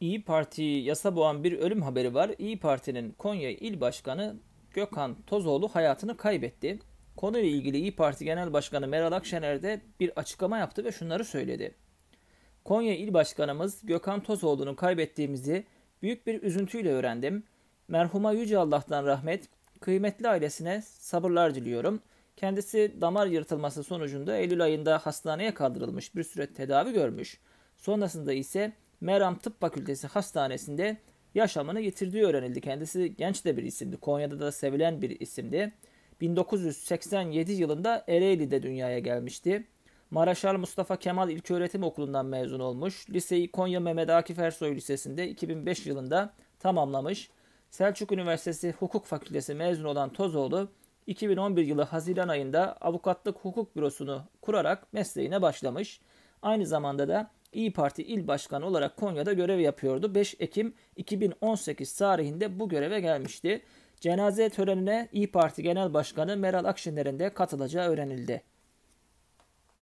İyi Parti'yi yasa boğan bir ölüm haberi var. İyi Parti'nin Konya İl Başkanı Gökhan Tozoğlu hayatını kaybetti. Konuyla ilgili İyi Parti Genel Başkanı Meral Akşener de bir açıklama yaptı ve şunları söyledi. Konya İl Başkanımız Gökhan Tozoğlu'nu kaybettiğimizi büyük bir üzüntüyle öğrendim. Merhuma Yüce Allah'tan rahmet, kıymetli ailesine sabırlar diliyorum. Kendisi damar yırtılması sonucunda Eylül ayında hastaneye kaldırılmış bir süre tedavi görmüş. Sonrasında ise Meram Tıp Fakültesi Hastanesi'nde yaşamını yitirdiği öğrenildi. Kendisi genç de bir isimdi. Konya'da da sevilen bir isimdi. 1987 yılında Ereğli'de dünyaya gelmişti. Maraşal Mustafa Kemal İlköğretim Okulu'ndan mezun olmuş. Liseyi Konya Mehmet Akif Ersoy Lisesi'nde 2005 yılında tamamlamış. Selçuk Üniversitesi Hukuk Fakültesi mezun olan Tozoğlu 2011 yılı Haziran ayında avukatlık hukuk bürosunu kurarak mesleğine başlamış. Aynı zamanda da İyi Parti il başkanı olarak Konya'da görev yapıyordu. 5 Ekim 2018 tarihinde bu göreve gelmişti. Cenaze törenine İyi Parti Genel Başkanı Meral Akşener'in de katılacağı öğrenildi.